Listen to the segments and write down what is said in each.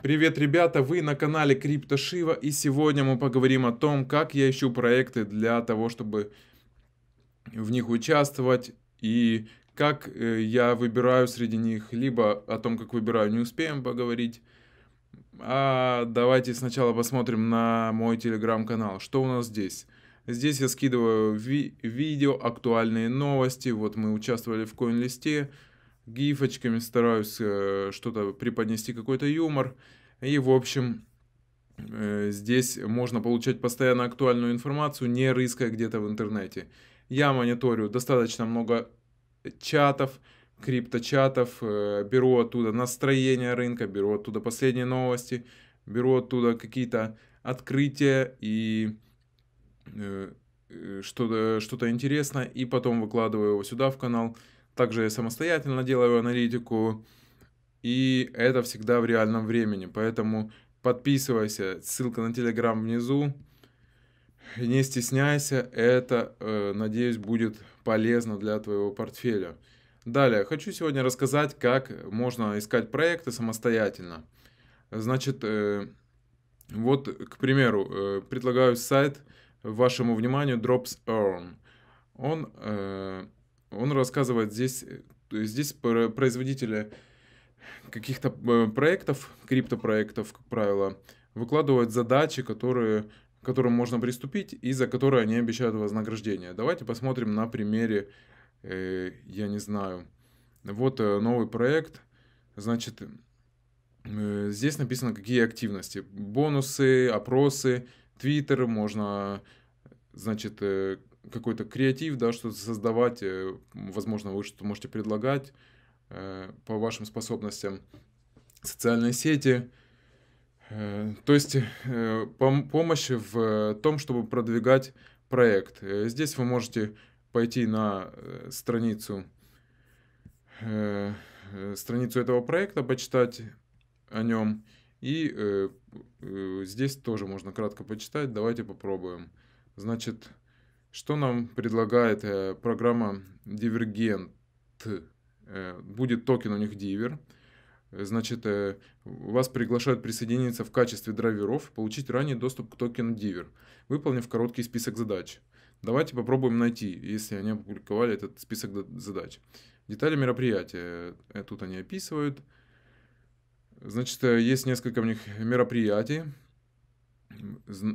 Привет, ребята! Вы на канале Крипто Шива и сегодня мы поговорим о том, как я ищу проекты для того, чтобы в них участвовать и как э, я выбираю среди них, либо о том, как выбираю, не успеем поговорить. А давайте сначала посмотрим на мой телеграм-канал. Что у нас здесь? Здесь я скидываю ви видео, актуальные новости. Вот мы участвовали в коин-листе гифочками, стараюсь э, что-то преподнести, какой-то юмор. И, в общем, э, здесь можно получать постоянно актуальную информацию, не рыская где-то в интернете. Я мониторю достаточно много чатов, крипточатов, э, беру оттуда настроение рынка, беру оттуда последние новости, беру оттуда какие-то открытия и э, что-то что интересное, и потом выкладываю его сюда в канал. Также я самостоятельно делаю аналитику, и это всегда в реальном времени. Поэтому подписывайся, ссылка на Телеграм внизу. Не стесняйся, это, э, надеюсь, будет полезно для твоего портфеля. Далее, хочу сегодня рассказать, как можно искать проекты самостоятельно. Значит, э, вот, к примеру, э, предлагаю сайт вашему вниманию Drops Earn. Он он рассказывает здесь, э, здесь производители каких-то э, проектов, криптопроектов, как правило, выкладывают задачи, которые, к которым можно приступить и за которые они обещают вознаграждение. Давайте посмотрим на примере, э, я не знаю, вот э, новый проект, значит, э, здесь написано, какие активности, бонусы, опросы, твиттер, можно, э, значит, э, какой-то креатив, да, что-то создавать, э, возможно, вы что-то можете предлагать э, по вашим способностям, социальные сети, э, то есть э, пом- помощь в том, чтобы продвигать проект. Э, здесь вы можете пойти на э, страницу, страницу этого проекта, почитать о нем, и здесь тоже можно кратко почитать, давайте попробуем. Значит, что нам предлагает э, программа Divergent? Э, будет токен у них Diver. Значит, э, вас приглашают присоединиться в качестве драйверов, получить ранний доступ к токену Diver, выполнив короткий список задач. Давайте попробуем найти, если они опубликовали этот список задач. Детали мероприятия э, тут они описывают. Значит, э, есть несколько у них мероприятий.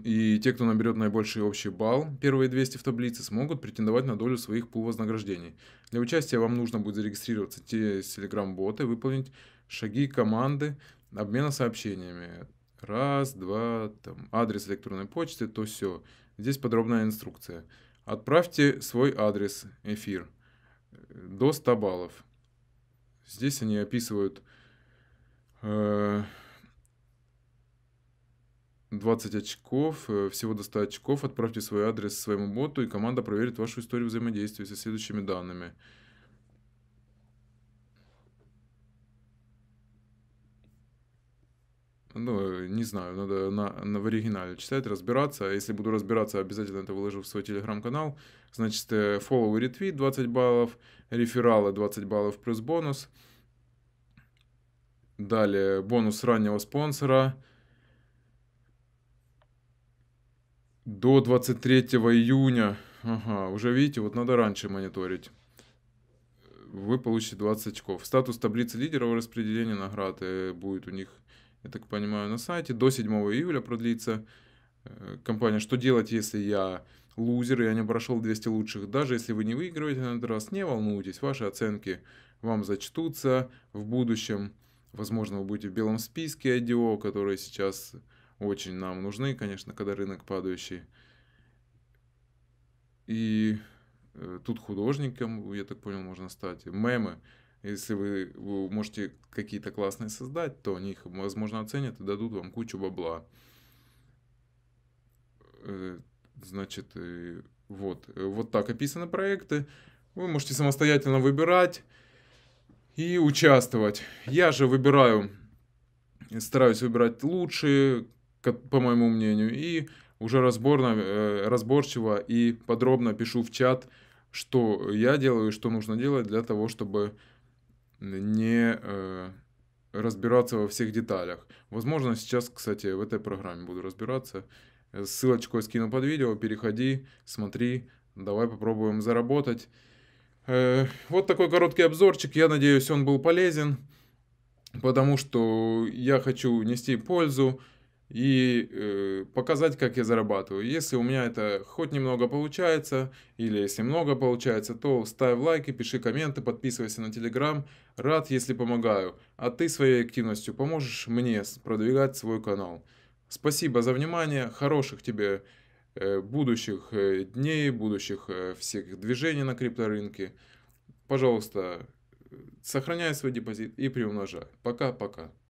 И те, кто наберет наибольший общий балл, первые 200 в таблице, смогут претендовать на долю своих пул вознаграждений. Для участия вам нужно будет зарегистрироваться в Telegram-боты, выполнить шаги команды обмена сообщениями. Раз, два, там, адрес электронной почты, то все. Здесь подробная инструкция. Отправьте свой адрес эфир э, до 100 баллов. Здесь они описывают 20 очков, э, всего до 100 очков, отправьте свой адрес своему боту, и команда проверит вашу историю взаимодействия со следующими данными. Ну, не знаю, надо на, на, в оригинале читать, разбираться. А если буду разбираться, обязательно это выложу в свой телеграм-канал. Значит, э, follow и ретвит 20 баллов, рефералы 20 баллов плюс бонус. Далее бонус раннего спонсора – до 23 июня. Ага, уже видите, вот надо раньше мониторить. Вы получите 20 очков. Статус таблицы лидеров распределения награды э, будет у них, я так понимаю, на сайте. До 7 июля продлится э, компания. Что делать, если я лузер, я не прошел 200 лучших? Даже если вы не выигрываете на этот раз, не волнуйтесь, ваши оценки вам зачтутся в будущем. Возможно, вы будете в белом списке IDO, который сейчас очень нам нужны, конечно, когда рынок падающий. И э, тут художником, я так понял, можно стать. Мемы. Если вы, вы можете какие-то классные создать, то они их, возможно, оценят и дадут вам кучу бабла. Э, значит, э, вот. Вот так описаны проекты. Вы можете самостоятельно выбирать и участвовать. Я же выбираю, стараюсь выбирать лучшие, по моему мнению, и уже разборно, э, разборчиво и подробно пишу в чат, что я делаю и что нужно делать для того, чтобы не э, разбираться во всех деталях. Возможно, сейчас, кстати, в этой программе буду разбираться. Ссылочку я скину под видео, переходи, смотри, давай попробуем заработать. Э, вот такой короткий обзорчик, я надеюсь, он был полезен, потому что я хочу нести пользу, и э, показать, как я зарабатываю. Если у меня это хоть немного получается, или если много получается, то ставь лайки, пиши комменты, подписывайся на Телеграм. Рад, если помогаю. А ты своей активностью поможешь мне продвигать свой канал. Спасибо за внимание, хороших тебе э, будущих э, дней, будущих э, всех движений на крипторынке. Пожалуйста, сохраняй свой депозит и приумножай. Пока-пока.